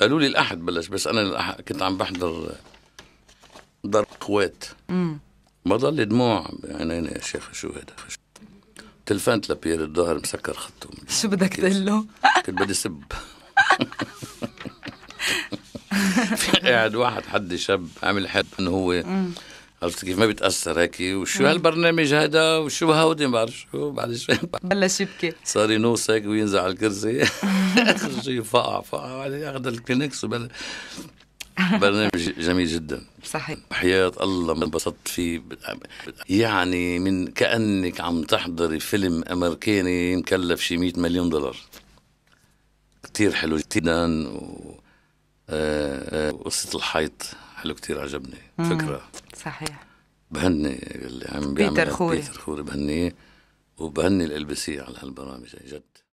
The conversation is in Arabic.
قالوا لي الاحد بلش بس انا كنت عم بحضر دار قوات ما ضل دموع بعينينا يا شيخ شو هذا تلفنت لبيير الظهر مسكر خطه شو بدك تقول له؟ كنت بدي سب في قاعد واحد حد شاب عامل حد انه هو عرفت كيف ما بيتاثر هيك وشو هالبرنامج هذا وشو هودي ما بعرف شو شوي بلش يبكي صار ينوص هيك وينزع على الكرسي اخر شيء فقع فقع اخذ الكلينكس برنامج جميل جدا صحيح حياة الله ما انبسطت فيه يعني من كأنك عم تحضري فيلم أمريكاني مكلف شي 100 مليون دولار كثير حلو جدا و... آه، آه، قصه وقصة الحيط حلو كثير عجبني فكرة صحيح بهني اللي عم بيعمل بيتر خوري بيتر خوري بهنيه وبهني الالبسيه على هالبرامج جد